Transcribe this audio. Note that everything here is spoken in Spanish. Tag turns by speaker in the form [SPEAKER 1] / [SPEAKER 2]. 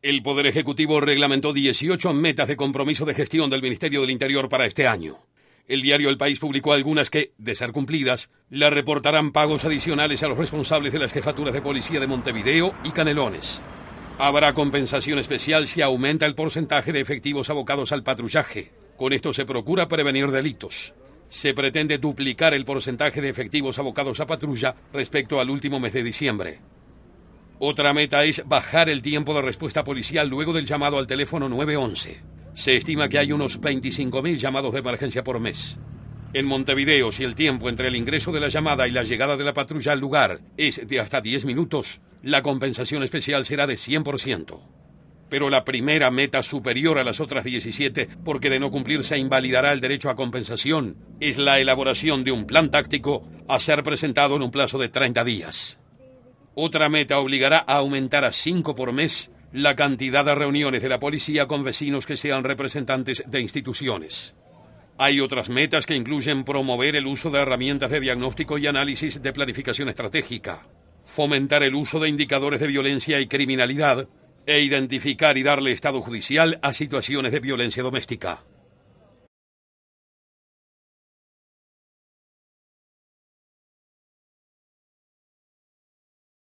[SPEAKER 1] El Poder Ejecutivo reglamentó 18 metas de compromiso de gestión del Ministerio del Interior para este año. El diario El País publicó algunas que, de ser cumplidas, le reportarán pagos adicionales a los responsables de las jefaturas de policía de Montevideo y Canelones. Habrá compensación especial si aumenta el porcentaje de efectivos abocados al patrullaje. Con esto se procura prevenir delitos. Se pretende duplicar el porcentaje de efectivos abocados a patrulla respecto al último mes de diciembre. Otra meta es bajar el tiempo de respuesta policial luego del llamado al teléfono 911. Se estima que hay unos 25.000 llamados de emergencia por mes. En Montevideo, si el tiempo entre el ingreso de la llamada y la llegada de la patrulla al lugar es de hasta 10 minutos, la compensación especial será de 100%. Pero la primera meta superior a las otras 17, porque de no cumplirse invalidará el derecho a compensación, es la elaboración de un plan táctico a ser presentado en un plazo de 30 días. Otra meta obligará a aumentar a cinco por mes la cantidad de reuniones de la policía con vecinos que sean representantes de instituciones. Hay otras metas que incluyen promover el uso de herramientas de diagnóstico y análisis de planificación estratégica, fomentar el uso de indicadores de violencia y criminalidad e identificar y darle estado judicial a situaciones de violencia doméstica.